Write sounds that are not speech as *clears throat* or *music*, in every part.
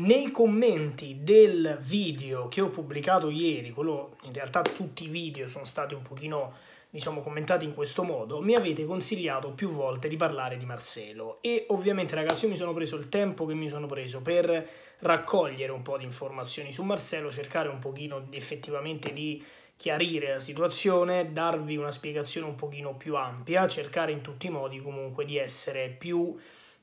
nei commenti del video che ho pubblicato ieri, quello in realtà tutti i video sono stati un pochino diciamo commentati in questo modo, mi avete consigliato più volte di parlare di Marcelo e ovviamente ragazzi io mi sono preso il tempo che mi sono preso per raccogliere un po' di informazioni su Marcelo, cercare un pochino effettivamente di chiarire la situazione, darvi una spiegazione un pochino più ampia, cercare in tutti i modi comunque di essere più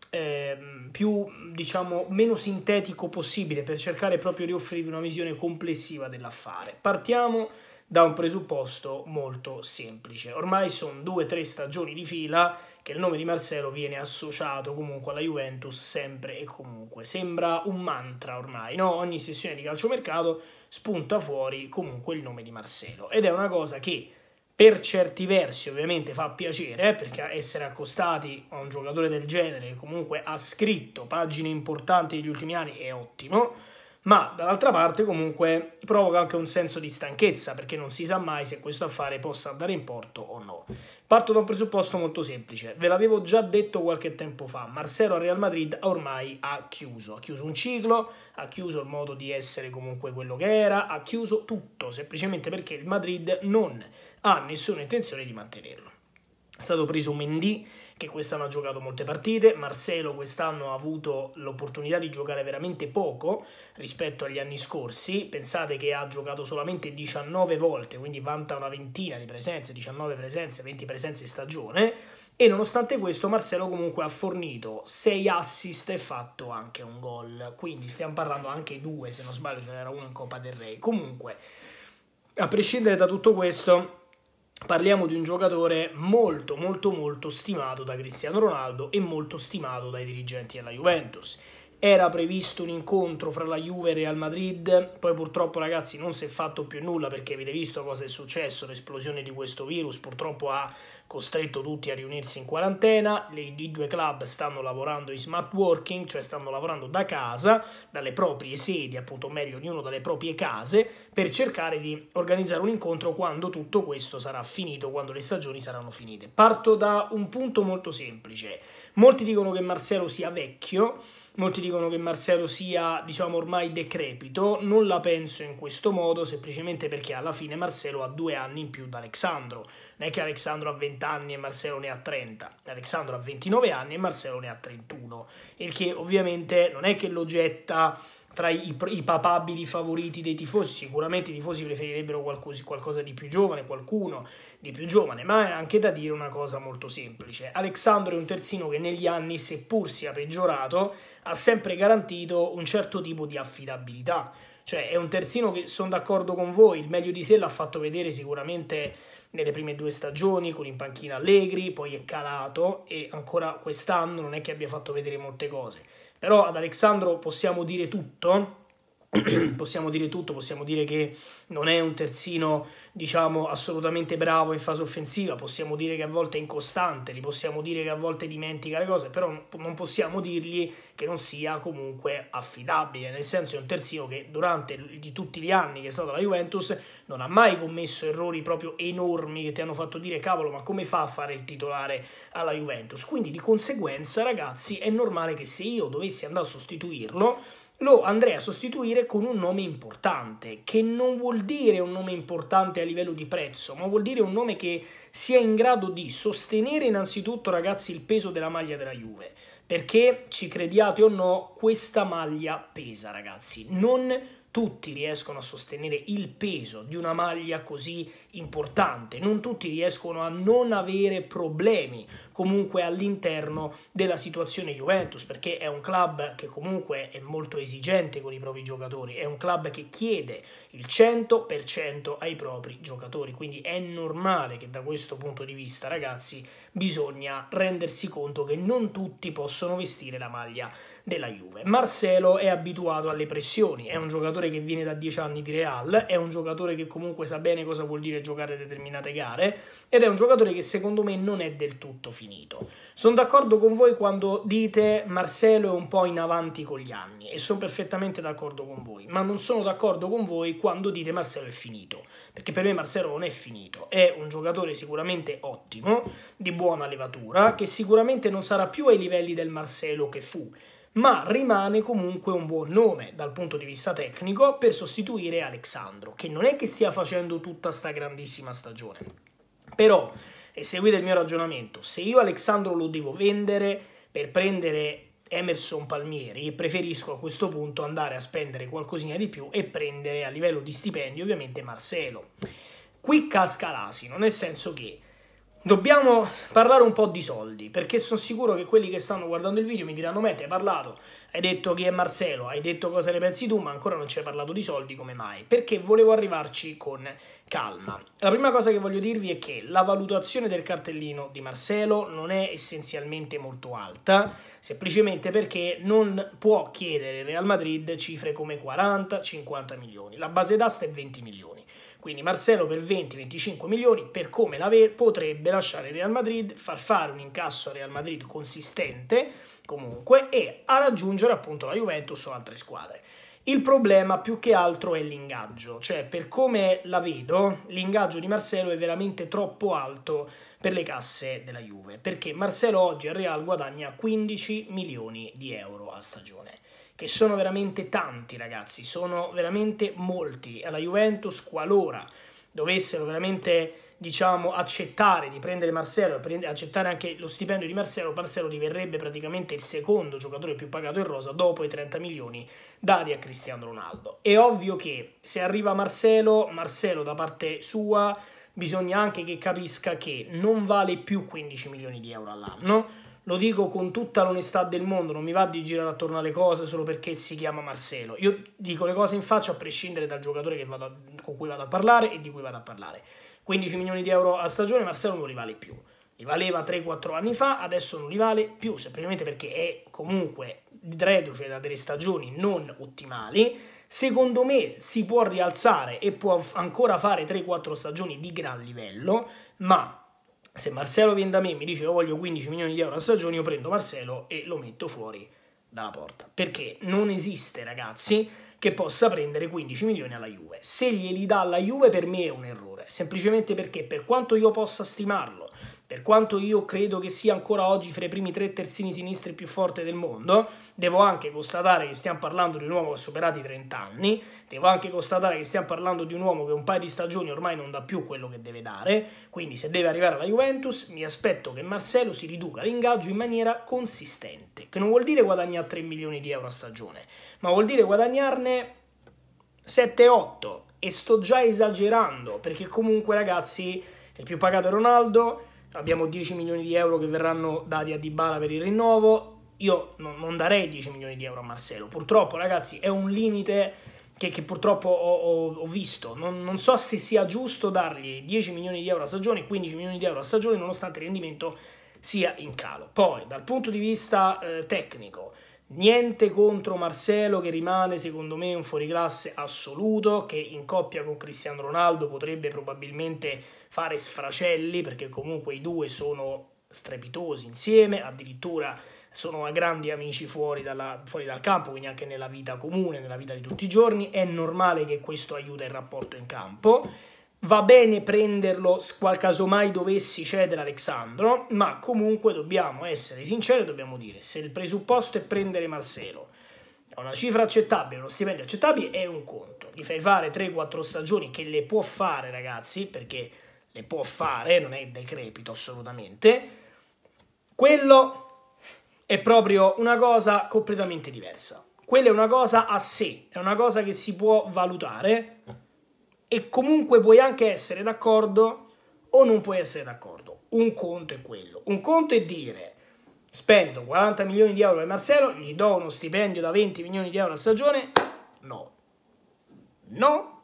Ehm, più diciamo meno sintetico possibile per cercare proprio di offrirvi una visione complessiva dell'affare. Partiamo da un presupposto molto semplice. Ormai sono due o tre stagioni di fila che il nome di Marcello viene associato comunque alla Juventus sempre e comunque. Sembra un mantra ormai, no? Ogni sessione di calciomercato spunta fuori comunque il nome di Marcello ed è una cosa che per certi versi ovviamente fa piacere eh, perché essere accostati a un giocatore del genere che comunque ha scritto pagine importanti negli ultimi anni è ottimo, ma dall'altra parte comunque provoca anche un senso di stanchezza perché non si sa mai se questo affare possa andare in porto o no. Parto da un presupposto molto semplice, ve l'avevo già detto qualche tempo fa, Marcelo al Real Madrid ormai ha chiuso, ha chiuso un ciclo, ha chiuso il modo di essere comunque quello che era, ha chiuso tutto, semplicemente perché il Madrid non ha nessuna intenzione di mantenerlo. È stato preso Mendy che quest'anno ha giocato molte partite, Marcelo quest'anno ha avuto l'opportunità di giocare veramente poco rispetto agli anni scorsi, pensate che ha giocato solamente 19 volte, quindi vanta una ventina di presenze, 19 presenze, 20 presenze in stagione, e nonostante questo Marcelo comunque ha fornito 6 assist e fatto anche un gol, quindi stiamo parlando anche di due se non sbaglio ce n'era uno in Coppa del Re. Comunque, a prescindere da tutto questo, Parliamo di un giocatore molto molto molto stimato da Cristiano Ronaldo e molto stimato dai dirigenti della Juventus era previsto un incontro fra la Juve e Real Madrid, poi purtroppo ragazzi non si è fatto più nulla perché avete visto cosa è successo, l'esplosione di questo virus purtroppo ha costretto tutti a riunirsi in quarantena, le, i due club stanno lavorando in smart working, cioè stanno lavorando da casa, dalle proprie sedi, appunto meglio ognuno dalle proprie case, per cercare di organizzare un incontro quando tutto questo sarà finito, quando le stagioni saranno finite. Parto da un punto molto semplice, molti dicono che Marcelo sia vecchio, Molti dicono che Marcello sia, diciamo, ormai decrepito, non la penso in questo modo, semplicemente perché alla fine Marcello ha due anni in più da Alexandro. Non è che Alexandro ha 20 anni e Marcello ne ha 30. Alexandro ha 29 anni e Marcello ne ha 31. Il che ovviamente non è che lo getta tra i, i papabili favoriti dei tifosi. Sicuramente i tifosi preferirebbero qualcosa, qualcosa di più giovane, qualcuno di più giovane, ma è anche da dire una cosa molto semplice. Alexandro è un terzino che negli anni, seppur sia peggiorato, ha sempre garantito un certo tipo di affidabilità. Cioè è un terzino che sono d'accordo con voi, il meglio di sé l'ha fatto vedere sicuramente nelle prime due stagioni con in panchina Allegri, poi è calato e ancora quest'anno non è che abbia fatto vedere molte cose. Però ad Alessandro possiamo dire tutto, *clears throat* possiamo dire tutto, possiamo dire che non è un terzino, diciamo, assolutamente bravo in fase offensiva, possiamo dire che a volte è incostante, li possiamo dire che a volte dimentica le cose, però non possiamo dirgli che non sia comunque affidabile, nel senso è un terzino che durante di tutti gli anni che è stato la Juventus non ha mai commesso errori proprio enormi che ti hanno fatto dire cavolo, ma come fa a fare il titolare alla Juventus? Quindi di conseguenza, ragazzi, è normale che se io dovessi andare a sostituirlo lo andrei a sostituire con un nome importante, che non vuol dire un nome importante a livello di prezzo, ma vuol dire un nome che sia in grado di sostenere innanzitutto, ragazzi, il peso della maglia della Juve. Perché, ci crediate o no, questa maglia pesa, ragazzi. Non tutti riescono a sostenere il peso di una maglia così importante, non tutti riescono a non avere problemi comunque all'interno della situazione Juventus, perché è un club che comunque è molto esigente con i propri giocatori, è un club che chiede il 100% ai propri giocatori, quindi è normale che da questo punto di vista, ragazzi, bisogna rendersi conto che non tutti possono vestire la maglia della Juve. Marcelo è abituato alle pressioni, è un giocatore che viene da 10 anni di Real, è un giocatore che comunque sa bene cosa vuol dire giocare determinate gare ed è un giocatore che secondo me non è del tutto finito. Sono d'accordo con voi quando dite Marcelo è un po' in avanti con gli anni e sono perfettamente d'accordo con voi, ma non sono d'accordo con voi quando dite Marcelo è finito, perché per me Marcelo non è finito, è un giocatore sicuramente ottimo, di buona levatura, che sicuramente non sarà più ai livelli del Marcelo che fu ma rimane comunque un buon nome dal punto di vista tecnico per sostituire Alexandro, che non è che stia facendo tutta sta grandissima stagione. Però, e seguite il mio ragionamento, se io Alexandro lo devo vendere per prendere Emerson Palmieri, preferisco a questo punto andare a spendere qualcosina di più e prendere a livello di stipendio ovviamente Marcelo. Qui casca l'asino, nel senso che Dobbiamo parlare un po' di soldi, perché sono sicuro che quelli che stanno guardando il video mi diranno Mette, hai parlato, hai detto chi è Marcello, hai detto cosa ne pensi tu, ma ancora non ci hai parlato di soldi, come mai? Perché volevo arrivarci con calma. La prima cosa che voglio dirvi è che la valutazione del cartellino di Marcello non è essenzialmente molto alta, semplicemente perché non può chiedere Real Madrid cifre come 40-50 milioni, la base d'asta è 20 milioni. Quindi Marcelo per 20-25 milioni, per come la ve- potrebbe lasciare il Real Madrid, far fare un incasso al Real Madrid consistente comunque e a raggiungere appunto la Juventus o altre squadre. Il problema più che altro è l'ingaggio, cioè per come la vedo l'ingaggio di Marcelo è veramente troppo alto per le casse della Juve, perché Marcelo oggi al Real guadagna 15 milioni di euro a stagione che sono veramente tanti ragazzi, sono veramente molti. Alla Juventus, qualora dovessero veramente diciamo, accettare di prendere Marcello e accettare anche lo stipendio di Marcello, Marcello diverrebbe praticamente il secondo giocatore più pagato in rosa dopo i 30 milioni dati a Cristiano Ronaldo. È ovvio che se arriva Marcello, Marcello da parte sua bisogna anche che capisca che non vale più 15 milioni di euro all'anno lo dico con tutta l'onestà del mondo, non mi va di girare attorno alle cose solo perché si chiama Marcelo. Io dico le cose in faccia a prescindere dal giocatore a, con cui vado a parlare e di cui vado a parlare. 15 milioni di euro a stagione Marcelo non li vale più. Li valeva 3-4 anni fa, adesso non li vale più, semplicemente perché è comunque reduce da delle stagioni non ottimali. Secondo me si può rialzare e può ancora fare 3-4 stagioni di gran livello, ma se Marcello viene da me e mi dice io voglio 15 milioni di euro a stagione, io prendo Marcello e lo metto fuori dalla porta. Perché non esiste, ragazzi, che possa prendere 15 milioni alla Juve. Se glieli dà alla Juve per me è un errore, semplicemente perché per quanto io possa stimarlo, per quanto io credo che sia ancora oggi fra i primi tre terzini sinistri più forti del mondo, devo anche constatare che stiamo parlando di un uomo che ha superato i 30 anni, devo anche constatare che stiamo parlando di un uomo che un paio di stagioni ormai non dà più quello che deve dare, quindi se deve arrivare alla Juventus mi aspetto che Marcello si riduca l'ingaggio in maniera consistente, che non vuol dire guadagnare 3 milioni di euro a stagione, ma vuol dire guadagnarne 7-8 e sto già esagerando perché comunque ragazzi il più pagato è Ronaldo, abbiamo 10 milioni di euro che verranno dati a Dybala per il rinnovo, io non, non darei 10 milioni di euro a Marcelo, purtroppo ragazzi è un limite che, che purtroppo ho, ho, ho visto, non, non, so se sia giusto dargli 10 milioni di euro a stagione, 15 milioni di euro a stagione nonostante il rendimento sia in calo. Poi dal punto di vista eh, tecnico, Niente contro Marcelo che rimane secondo me un fuoriclasse assoluto che in coppia con Cristiano Ronaldo potrebbe probabilmente fare sfracelli, perché comunque i due sono strepitosi insieme, addirittura sono grandi amici fuori, dalla, fuori, dal campo, quindi anche nella vita comune, nella vita di tutti i giorni, è normale che questo aiuta il rapporto in campo. Va bene prenderlo qual caso mai dovessi cedere Alexandro, ma comunque dobbiamo essere sinceri, dobbiamo dire se il presupposto è prendere Marcelo a una cifra accettabile, uno stipendio accettabile è un conto. Gli fai fare 3-4 stagioni che le può fare, ragazzi, perché le può fare, non è decrepito assolutamente, quello è proprio una cosa completamente diversa. Quella è una cosa a sé, è una cosa che si può valutare e comunque puoi anche essere d'accordo o non puoi essere d'accordo. Un conto è quello. Un conto è dire spendo 40 milioni di euro per Marcello, gli do uno stipendio da 20 milioni di euro a stagione? No. No,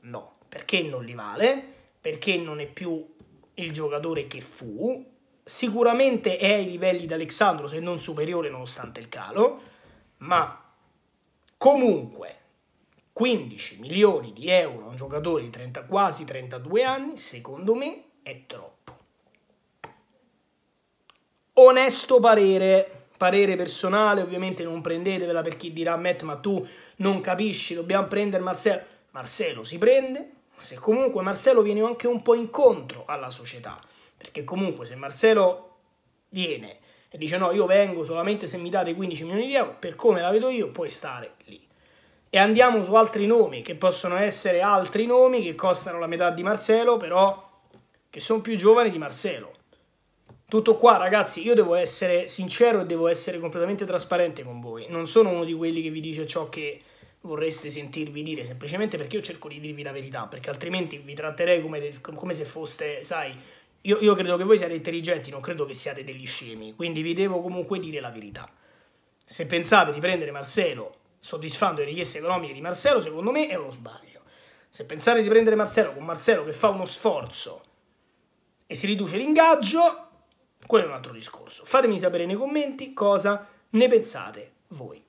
no, perché non li vale? perché non è più il giocatore che fu, sicuramente è ai livelli di Alexandro se non superiore nonostante il calo, ma comunque 15 milioni di euro a un giocatore di 30, quasi 32 anni, secondo me è troppo. Onesto parere, parere personale, ovviamente non prendetevela per chi dirà Matt ma tu non capisci, dobbiamo prendere Marcello. Marcello si prende, se comunque Marcelo viene anche un po' incontro alla società, perché comunque se Marcelo viene e dice no, io vengo solamente se mi date 15 milioni di euro, per come la vedo io, puoi stare lì. E andiamo su altri nomi, che possono essere altri nomi che costano la metà di Marcelo, però che sono più giovani di Marcelo. Tutto qua, ragazzi, io devo essere sincero e devo essere completamente trasparente con voi. Non sono uno di quelli che vi dice ciò che vorreste sentirvi dire, semplicemente perché io cerco di dirvi la verità, perché altrimenti vi tratterei come, de- come se foste, sai, io, io, credo che voi siate intelligenti, non credo che siate degli scemi, quindi vi devo comunque dire la verità. Se pensate di prendere Marcello soddisfando le richieste economiche di Marcello, secondo me è uno sbaglio. Se pensate di prendere Marcello con Marcello che fa uno sforzo e si riduce l'ingaggio, quello è un altro discorso. Fatemi sapere nei commenti cosa ne pensate voi.